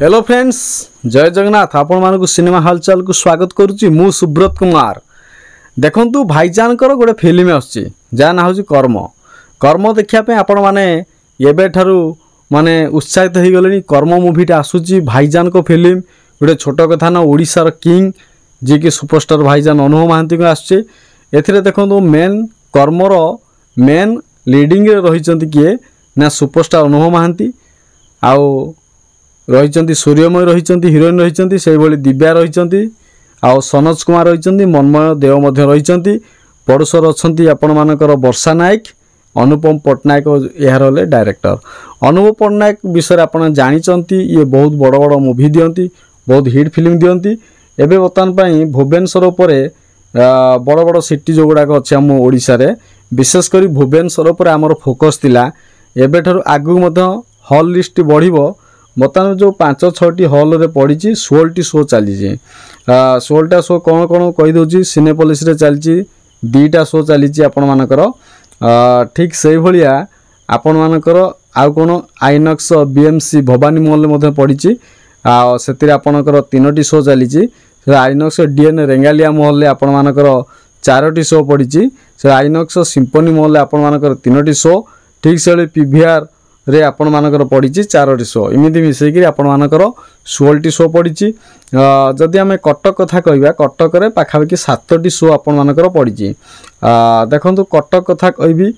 hello friends ଜୟ ଜଗନ୍ନାଥ ଆପଣମାନଙ୍କୁ cinema ହଲଚଲକୁ ସ୍ୱାଗତ କରୁଛି ମୁଁ ସୁବ୍ରତ କୁମାର ଦେଖନ୍ତୁ ଭାଇଜାନଙ୍କର ଗୋଟେ ଫିଲ୍ମ ଆସୁଛି ଯାହା ନାଁ ହେଉଛି କର୍ମ କର୍ମ ଦେଖିବା ପାଇଁ ଆପଣମାନେ ଏବେଠାରୁ ମାନେ ଉତ୍ସାହିତ ହୋଇଗଲେଣି କର୍ମ ମୁଭିଟା ଆସୁଛି ଭାଇଜାନଙ୍କ ଫିଲ୍ମ ଗୋଟେ ଛୋଟ କଥା ନା ଓଡ଼ିଶାର କିଙ୍ଗ ଯିଏକି ସୁପରଷ୍ଟାର ଭାଇଜାନ ଅନୁଭବ ମହାନ୍ତିଙ୍କୁ ଆସୁଛି ଏଥିରେ ଦେଖନ୍ତୁ ମେନ୍ କର୍ମର ମେନ୍ ଲିଡ଼ିଂରେ ରହିଛନ୍ତି କିଏ ନା ସୁପରଷ୍ଟାର ଅନୁଭବ ମହାନ୍ତି ଆଉ ରହିଛନ୍ତି ସୂର୍ଯ୍ୟମୟ ରହିଛନ୍ତି ହିରୋଇନ୍ ରହିଛନ୍ତି ସେହିଭଳି ଦିବ୍ୟା ରହିଛନ୍ତି ଆଉ ସନୋଜ କୁମାର ରହିଛନ୍ତି ମନ୍ମୟ ଦେଓ ମଧ୍ୟ ରହିଛନ୍ତି ପଡ଼ୋଶର ଅଛନ୍ତି ଆପଣମାନଙ୍କର ବର୍ଷା ନାୟକ ଅନୁପମ ପଟ୍ଟନାୟକ ଏହାର ହେଲେ ଡାଇରେକ୍ଟର ଅନୁପମ ପଟ୍ଟନାୟକ ବିଷୟରେ ଆପଣ ଜାଣିଛନ୍ତି ଇଏ ବହୁତ ବଡ଼ ବଡ଼ ମୁଭି ଦିଅନ୍ତି ବହୁତ ହିଟ୍ ଫିଲ୍ମ ଦିଅନ୍ତି ଏବେ ବର୍ତ୍ତମାନ ପାଇଁ ଭୁବନେଶ୍ୱର ଉପରେ ବଡ଼ ବଡ଼ ସିଟି ଯେଉଁଗୁଡ଼ାକ ଅଛି ଆମ ଓଡ଼ିଶାରେ ବିଶେଷ କରି ଭୁବନେଶ୍ୱର ଉପରେ ଆମର ଫୋକସ୍ ଥିଲା ଏବେଠାରୁ ଆଗକୁ ମଧ୍ୟ ହଲ୍ ଲିଷ୍ଟ ବଢ଼ିବ ବର୍ତ୍ତମାନ ଯେଉଁ ପାଞ୍ଚ ଛଅଟି ହଲ୍ରେ ପଡ଼ିଛି ଷୋହଳଟି ଶୋ ଚାଲିଛି ଷୋହଳଟା ଶୋ କ'ଣ କ'ଣ କହିଦେଉଛି ସିନେପଲିସିରେ ଚାଲିଛି ଦୁଇଟା ଶୋ ଚାଲିଛି ଆପଣମାନଙ୍କର ଠିକ୍ ସେଇଭଳିଆ ଆପଣମାନଙ୍କର ଆଉ କ'ଣ INOX B M C Bhawani ମଲ୍ରେ ମଧ୍ୟ ପଡ଼ିଛି ଆଉ ସେଥିରେ ଆପଣଙ୍କର ତିନୋଟି ଶୋ ଚାଲିଛି ସେ ଆଇନକ୍ସ ଡି ଏନ୍ ରେଙ୍ଗାଲିଆ ମଲ୍ରେ ଆପଣମାନଙ୍କର ଚାରୋଟି ଶୋ ପଡ଼ିଛି ସେ ଆଇନକ୍ସ ସିମ୍ପୋନି ମଲ୍ରେ ଆପଣମାନଙ୍କର ତିନୋଟି ଶୋ ଠିକ୍ ସେଭଳି ପି ଭି ରେ ଆପଣମାନଙ୍କର ପଡ଼ିଛି ଚାରୋଟି ସୋ ଏମିତି ମିଶେଇକିରି ଆପଣମାନଙ୍କର ଷୋହଳଟି ସୋ ପଡ଼ିଛି ଯଦି ଆମେ କଟକ କଥା କହିବା କଟକରେ ପାଖାପାଖି ସାତଟି ସୋ ଆପଣମାନଙ୍କର ପଡ଼ିଛି ଦେଖନ୍ତୁ କଟକ କଥା କହିବି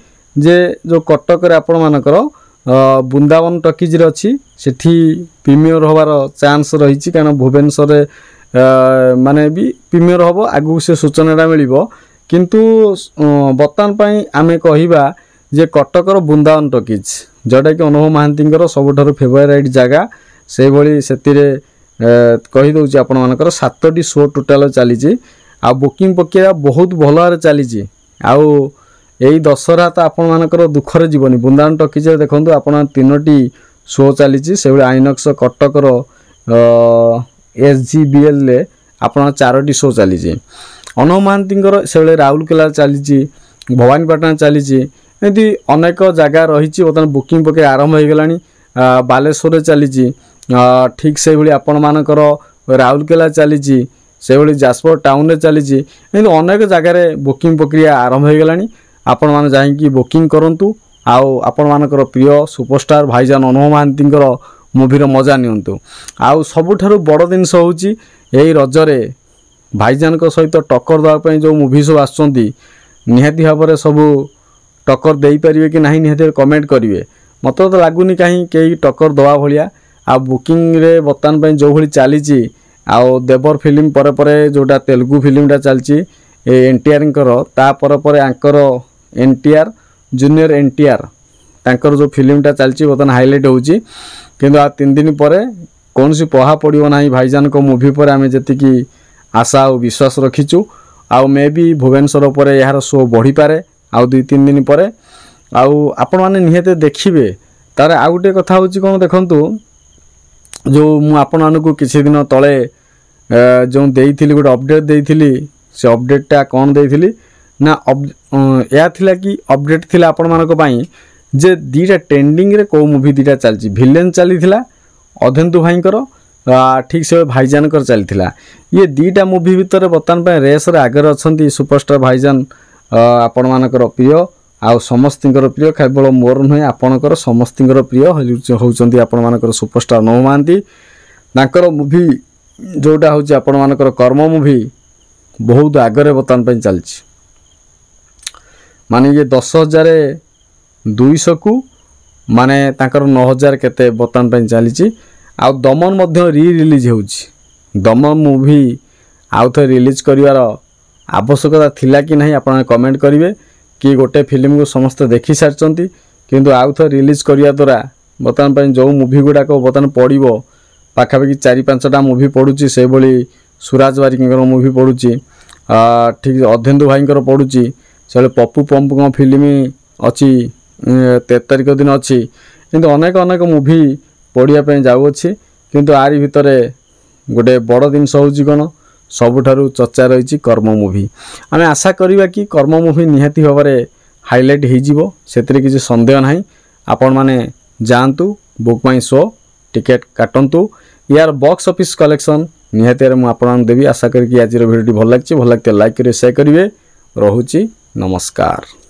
ଯେ ଯେଉଁ କଟକରେ ଆପଣମାନଙ୍କର ବୃନ୍ଦାବନ ଟକିଜରେ ଅଛି ସେଠି ପ୍ରିମିୟର ହେବାର ଚାନ୍ସ ରହିଛି କାରଣ ଭୁବନେଶ୍ୱରରେ ମାନେ ବି ପ୍ରିମିୟର ହେବ ଆଗକୁ ସେ ସୂଚନାଟା ମିଳିବ କିନ୍ତୁ ବର୍ତ୍ତମାନ ପାଇଁ ଆମେ କହିବା ଯେ କଟକର ବୃନ୍ଦାବନ ଟକିଜ ଯେଉଁଟାକି ଅନୁଭବ ମହାନ୍ତିଙ୍କର ସବୁଠାରୁ ଫେଭରାଇଟ୍ ଜାଗା ସେଇଭଳି ସେଥିରେ କହିଦେଉଛି ଆପଣମାନଙ୍କର ସାତଟି ଶୋ ଟୋଟାଲ୍ ଚାଲିଛି ଆଉ ବୁକିଂ ପ୍ରକ୍ରିୟା ବହୁତ ଭଲ ଭାବରେ ଚାଲିଛି ଆଉ ଏଇ ଦଶହରା ତ ଆପଣମାନଙ୍କର ଦୁଃଖରେ ଯିବନି ବୃନ୍ଦାବନ ଟକିଜରେ ଦେଖନ୍ତୁ ଆପଣ ତିନୋଟି ଶୋ ଚାଲିଛି ସେଭଳି ଆଇନକ୍ସ କଟକର ଏସ୍ ଜି ବି ଏଲ୍ରେ ଆପଣ ଚାରୋଟି ଶୋ ଚାଲିଛି ଅନୁଭବ ମହାନ୍ତିଙ୍କର ସେଭଳି ରାଉରକେଲାରେ ଚାଲିଛି ଭବାନୀପାଟଣା ଚାଲିଛି ଏମିତି ଅନେକ ଜାଗା ରହିଛି ବର୍ତ୍ତମାନ ବୁକିଂ ପ୍ରକ୍ରିୟା ଆରମ୍ଭ ହୋଇଗଲାଣି ବାଲେଶ୍ୱରରେ ଚାଲିଛି ଠିକ୍ ସେଇଭଳି ଆପଣମାନଙ୍କର ରାଉରକେଲା ଚାଲିଛି ସେଭଳି ଯାଜପୁର ଟାଉନରେ ଚାଲିଛି ଏମିତି ଅନେକ ଜାଗାରେ ବୁକିଂ ପ୍ରକ୍ରିୟା ଆରମ୍ଭ ହୋଇଗଲାଣି ଆପଣମାନେ ଯାଇକି ବୁକିଂ କରନ୍ତୁ ଆଉ ଆପଣମାନଙ୍କର ପ୍ରିୟ ସୁପରଷ୍ଟାର ଭାଇଜାନ ଅନୁଭବ ମହାନ୍ତିଙ୍କର ମୁଭିର ମଜା ନିଅନ୍ତୁ ଆଉ ସବୁଠାରୁ ବଡ଼ ଜିନିଷ ହେଉଛି ଏହି ରଜରେ ଭାଇଜାନଙ୍କ ସହିତ ଟକ୍କର ଦେବା ପାଇଁ ଯେଉଁ ମୁଭି ସବୁ ଆସୁଛନ୍ତି ନିହାତି ଭାବରେ ସବୁ ଟକର ଦେଇପାରିବେ କି ନାହିଁ ନିହାତି କମେଣ୍ଟ କରିବେ ମୋତେ ତ ଲାଗୁନି କାହିଁ କେହି ଟକର ଦେବା ଭଳିଆ ଆଉ ବୁକିଂରେ ବର୍ତ୍ତମାନ ପାଇଁ ଯେଉଁଭଳି ଚାଲିଛି ଆଉ ଦେବର ଫିଲ୍ମ ପରେ ପରେ ଯେଉଁଟା ତେଲୁଗୁ ଫିଲ୍ମଟା ଚାଲିଛି ଏ ଏନ୍ଟିଆର୍ଙ୍କର ତା ପରେ ପରେ ଆଙ୍କର ଏନ୍ଟିଆର୍ ଜୁନିୟର ଏନ୍ଟିଆର୍ ତାଙ୍କର ଯେଉଁ ଫିଲ୍ମଟା ଚାଲିଛି ବର୍ତ୍ତମାନ ହାଇଲାଇଟ୍ ହେଉଛି କିନ୍ତୁ ଆଉ ତିନି ଦିନ ପରେ କୌଣସି ପହା ପଡ଼ିବ ନାହିଁ ଭାଇଜାନଙ୍କ ମୁଭି ପରେ ଆମେ ଯେତିକି ଆଶା ଆଉ ବିଶ୍ୱାସ ରଖିଛୁ ଆଉ ମେ ବି ଭୁବନେଶ୍ୱର ଉପରେ ଏହାର ଶୋ ବଢ଼ିପାରେ ଆଉ ଦୁଇ ତିନି ଦିନ ପରେ ଆଉ ଆପଣମାନେ ନିହାତି ଦେଖିବେ ତା'ର ଆଉ ଗୋଟିଏ କଥା ହେଉଛି କ'ଣ ଦେଖନ୍ତୁ ଯେଉଁ ମୁଁ ଆପଣମାନଙ୍କୁ କିଛି ଦିନ ତଳେ ଯେଉଁ ଦେଇଥିଲି ଗୋଟେ ଅପଡ଼େଟ୍ ଦେଇଥିଲି ସେ ଅପଡ଼େଟ୍ଟା କ'ଣ ଦେଇଥିଲି ନା ଏହା ଥିଲା କି ଅପଡ଼େଟ୍ ଥିଲା ଆପଣମାନଙ୍କ ପାଇଁ ଯେ ଦୁଇଟା ଟ୍ରେଣ୍ଡିଂରେ କେଉଁ ମୁଭି ଦୁଇଟା ଚାଲିଛି ଭିଲେନ୍ ଚାଲିଥିଲା ଅଧେନ୍ଦୁ ଭାଇଙ୍କର ଠିକ୍ ସେ ଭାଇଜାନଙ୍କର ଚାଲିଥିଲା ଇଏ ଦୁଇଟା ମୁଭି ଭିତରେ ବର୍ତ୍ତମାନ ପାଇଁ ରେସ୍ରେ ଆଗରେ ଅଛନ୍ତି ସୁପରଷ୍ଟାର ଭାଇଜାନ ଆପଣମାନଙ୍କର ପ୍ରିୟ ଆଉ ସମସ୍ତଙ୍କର ପ୍ରିୟ କେବଳ ମୋର ନୁହେଁ ଆପଣଙ୍କର ସମସ୍ତଙ୍କର ପ୍ରିୟ ହେଉଛନ୍ତି ଆପଣମାନଙ୍କର ସୁପରଷ୍ଟାର ନମ ମହାନ୍ତି ତାଙ୍କର ମୁଭି ଯେଉଁଟା ହେଉଛି ଆପଣମାନଙ୍କର କର୍ମ ମୁଭି ବହୁତ ଆଗରେ ବର୍ତ୍ତମାନ ପାଇଁ ଚାଲିଛି ମାନେ ଇଏ ଦଶ ହଜାର ଦୁଇଶହକୁ ମାନେ ତାଙ୍କର ନଅ ହଜାର କେତେ ବର୍ତ୍ତମାନ ପାଇଁ ଚାଲିଛି ଆଉ ଦମନ ମଧ୍ୟ ରି ରିଲିଜ୍ ହେଉଛି ଦମନ ମୁଭି ଆଉ ଥରେ ରିଲିଜ୍ କରିବାର ଆବଶ୍ୟକତା ଥିଲା କି ନାହିଁ ଆପଣ କମେଣ୍ଟ କରିବେ କି ଗୋଟେ ଫିଲ୍ମକୁ ସମସ୍ତେ ଦେଖିସାରିଛନ୍ତି କିନ୍ତୁ ଆଉଥରେ ରିଲିଜ୍ କରିବା ଦ୍ୱାରା ବର୍ତ୍ତମାନ ପାଇଁ ଯେଉଁ ମୁଭିଗୁଡ଼ାକ ବର୍ତ୍ତମାନ ପଡ଼ିବ ପାଖାପାଖି ଚାରି ପାଞ୍ଚଟା ମୁଭି ପଡ଼ୁଛି ସେଭଳି ସୁରାଜ ବାରିକଙ୍କର ମୁଭି ପଡ଼ୁଛି ଠିକ୍ ଅଧେନ୍ଦୁ ଭାଇଙ୍କର ପଡ଼ୁଛି ସେଭଳି ପପୁ ପମ୍ପୁଙ୍କ ଫିଲ୍ମ ଅଛି ତେର ତାରିଖ ଦିନ ଅଛି କିନ୍ତୁ ଅନେକ ଅନେକ ମୁଭି ପଡ଼ିବା ପାଇଁ ଯାଉଅଛି କିନ୍ତୁ ଆରି ଭିତରେ ଗୋଟେ ବଡ଼ ଜିନିଷ ହେଉଛି କ'ଣ ସବୁଠାରୁ ଚର୍ଚ୍ଚା ରହିଛି କର୍ମ ମୁଭି ଆମେ ଆଶା କରିବା କି କର୍ମ ମୁଭି ନିହାତି ଭାବରେ ହାଇଲାଇଟ୍ ହୋଇଯିବ ସେଥିରେ କିଛି ସନ୍ଦେହ ନାହିଁ ଆପଣମାନେ ଯାଆନ୍ତୁ ବୁକ୍ ମାଇଁ ଶୋ ଟିକେଟ୍ କାଟନ୍ତୁ ইয়ার বক্স অফিস কলেকশন নিহতি ভাবে আপনার দেবি আশা করি আজির ভিডিওটি ভাল লাগছে ভাল লাগতে লাইক করবে সেয়ার କରିବେ ରହୁଛି ନମସ୍କାର